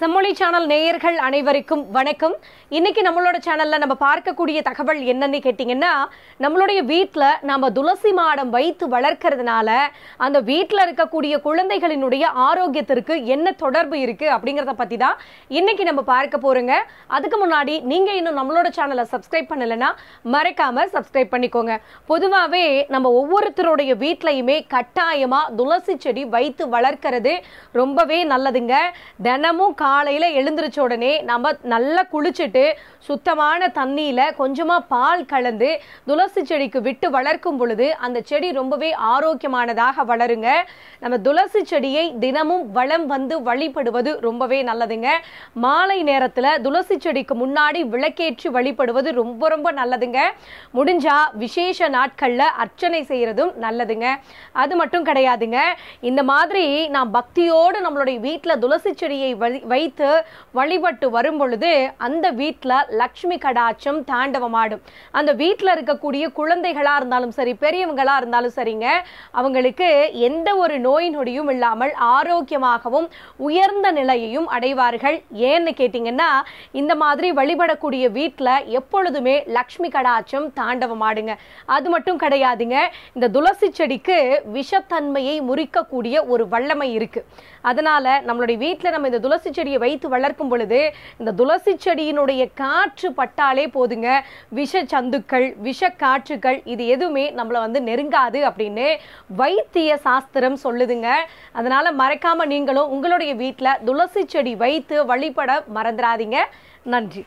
செம்மொழி சேனல் நேயர்கள் அனைவருக்கும் வணக்கம் இன்னைக்கு நம்மளோட சேனல்ல நம்ம பார்க்கக்கூடிய தகவல் என்னன்னு கேட்டீங்கன்னா நம்மளுடைய வீட்டில் நம்ம துளசி மாடம் வைத்து வளர்க்கறதுனால அந்த வீட்டில் இருக்கக்கூடிய குழந்தைகளினுடைய ஆரோக்கியத்திற்கு என்ன தொடர்பு இருக்கு அப்படிங்கிறத பத்தி தான் இன்னைக்கு நம்ம பார்க்க போறோங்க அதுக்கு முன்னாடி நீங்க இன்னும் நம்மளோட சேனலை சப்ஸ்கிரைப் பண்ணலைன்னா மறக்காம சப்ஸ்கிரைப் பண்ணிக்கோங்க பொதுவாகவே நம்ம ஒவ்வொருத்தருடைய வீட்லையுமே கட்டாயமா துளசி செடி வைத்து வளர்க்கறது ரொம்பவே நல்லதுங்க தினமும் காலையில் எழுந்திரிச்ச உடனே நம்ம நல்லா குளிச்சுட்டு சுத்தமான தண்ணியில் கொஞ்சமாக பால் கலந்து துளசி செடிக்கு விட்டு வளர்க்கும் பொழுது அந்த செடி ரொம்பவே ஆரோக்கியமானதாக வளருங்க நம்ம துளசி செடியை தினமும் வளம் வந்து வழிபடுவது ரொம்பவே நல்லதுங்க மாலை நேரத்தில் துளசி செடிக்கு முன்னாடி விளக்கேற்றி வழிபடுவது ரொம்ப ரொம்ப நல்லதுங்க முடிஞ்சால் விசேஷ நாட்களில் அர்ச்சனை செய்கிறதும் நல்லதுங்க அது மட்டும் கிடையாதுங்க இந்த மாதிரி நான் பக்தியோடு நம்மளுடைய வீட்டில் துளசி செடியை வைத்து வழிபட்டு வரும் பொழுது அந்த வீட்டில் லக்ஷ்மி கடாட்சம் தாண்டவமாடும் அந்த வீட்டில் இருக்கக்கூடிய குழந்தைகளாக இருந்தாலும் சரி பெரியவங்களாக இருந்தாலும் சரிங்க அவங்களுக்கு எந்த ஒரு நோய் நொடியும் இல்லாமல் ஆரோக்கியமாகவும் உயர்ந்த நிலையையும் அடைவார்கள் ஏன்னு கேட்டிங்கன்னா இந்த மாதிரி வழிபடக்கூடிய வீட்டில் எப்பொழுதுமே லக்ஷ்மி கடாட்சம் தாண்டவமாடுங்க அது மட்டும் கிடையாதுங்க இந்த துளசி செடிக்கு விஷத்தன்மையை முறிக்கக்கூடிய ஒரு வல்லமை இருக்குது அதனால் நம்மளுடைய வீட்டில் நம்ம இந்த துளசி செடி செடியை வைத்து வளர்க்கும் பொழுது இந்த துளசி செடியினுடைய காற்று பட்டாலே போதுங்க விஷ சந்துக்கள் விஷ காற்றுகள் இது எதுவுமே நம்மளை வந்து நெருங்காது அப்படின்னு வைத்திய சாஸ்திரம் சொல்லுதுங்க அதனால மறக்காம நீங்களும் உங்களுடைய வீட்டில் துளசி செடி வைத்து வழிபட மறந்துடாதீங்க நன்றி